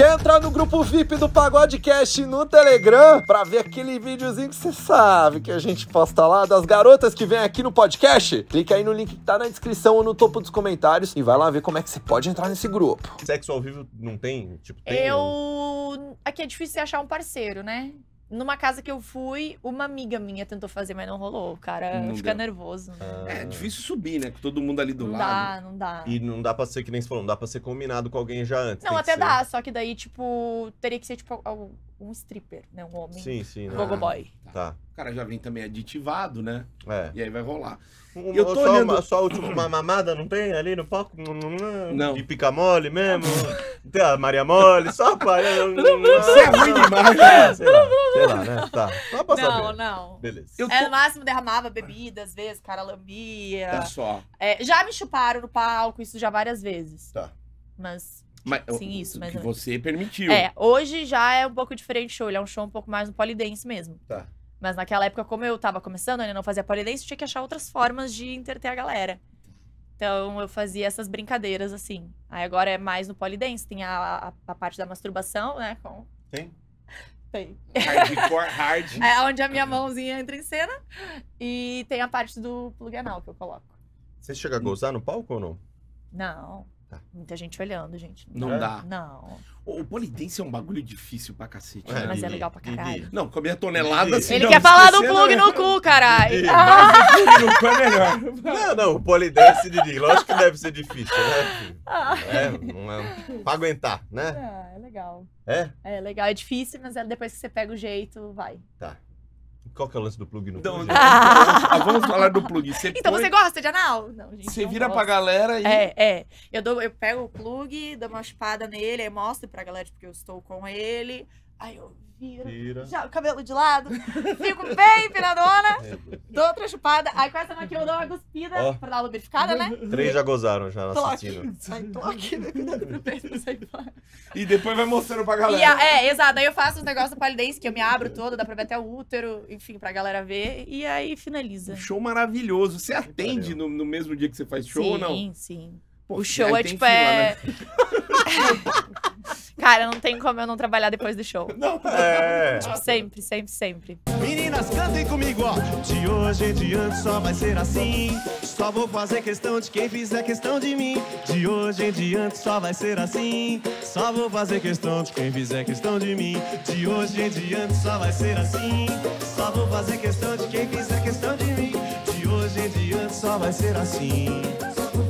Quer entrar no grupo VIP do Pagodecast no Telegram para ver aquele videozinho que você sabe que a gente posta lá das garotas que vem aqui no podcast? Clica aí no link que tá na descrição ou no topo dos comentários e vai lá ver como é que você pode entrar nesse grupo. Sexo ao vivo não tem? Tipo, tem? Eu. Aqui é difícil achar um parceiro, né? numa casa que eu fui, uma amiga minha tentou fazer, mas não rolou. O cara não fica deu. nervoso. Ah. É, é difícil subir, né? Com todo mundo ali do não lado. Não dá, não dá. E não dá pra ser, que nem você falou, não dá pra ser combinado com alguém já antes. Não, até dá, só que daí, tipo, teria que ser, tipo, um stripper, né? Um homem. Sim, sim. Um ah. Né? boy Tá. O cara já vem também aditivado, né? É. E aí vai rolar. Um, eu tô só, olhando... uma, só tipo, uma mamada não tem ali no palco? Não. De pica mole mesmo? tem a Maria Mole, só para. Você é ruim demais, né? É, sei lá, sei lá né? Tá. Só pra não, saber. não. Beleza. Eu tô... É, no máximo derramava bebida, às vezes, cara lambia. É tá só. É, já me chuparam no palco, isso já várias vezes. Tá. Mas mas, Sim, isso. Mas que é. você permitiu. É, hoje já é um pouco diferente o show. Ele é um show um pouco mais no polidense mesmo. Tá. Mas naquela época, como eu tava começando, eu não fazia polidense, tinha que achar outras formas de interter a galera. Então eu fazia essas brincadeiras assim. Aí agora é mais no polidense, tem a, a, a parte da masturbação, né? Com... Tem? Tem. Hardcore hard. É onde a minha mãozinha entra em cena. E tem a parte do plug anal que eu coloco. Você chega a gozar no palco ou não? Não. Tá. Muita gente olhando, gente. Não dá. Não. O, polidense é um bagulho difícil pra cacete. É, né? mas é legal pra caralho. Não, comer tonelada assim. Ele não, quer falar do plug no cu, caralho. Ah! Mas o plug no cu é melhor. Não, não, o polidense, Didi, lógico que deve ser difícil, né? Ah. É, não é. Pra aguentar, né? Ah, é legal. É? É legal, é difícil, mas é depois que você pega o jeito, vai. Tá. Qual que é o lance do plug no então, plug? Então, ah, vamos falar do plug. Você então põe... você gosta de anal? Não, gente. Você vira gosto. pra galera e. É, é. Eu, dou, eu pego o plug, dou uma chupada nele, aí mostro pra galera, porque tipo, eu estou com ele. Aí eu viro, Vira. já, o cabelo de lado, fico bem piradona, é. dou outra chupada, aí com essa aqui eu dou uma cuspida oh. pra dar uma lubrificada, né? Três já gozaram já na Sai toque, né? cuidado pro peito, sai fora e depois vai mostrando pra galera. A, é, exato. Aí eu faço os negócios da palidez, que eu me abro todo, dá pra ver até o útero, enfim, pra galera ver. E aí finaliza. Um show maravilhoso. Você atende no, no, mesmo dia que você faz show sim, ou não? Sim, sim. o show é, é tipo. Fila, é... Né? Cara, não tem como eu não trabalhar depois do show. Não, tá é. é. Tipo, sempre, sempre, sempre. Meninas, cantem comigo, ó. De hoje em diante só vai ser assim. Só vou fazer questão de quem fizer questão de mim. De hoje em diante só vai ser assim. Só vou fazer questão de quem fizer questão de mim. De hoje em diante só vai ser assim. Só vou fazer questão de quem fizer questão de mim. De hoje em diante só vai ser assim. Só vou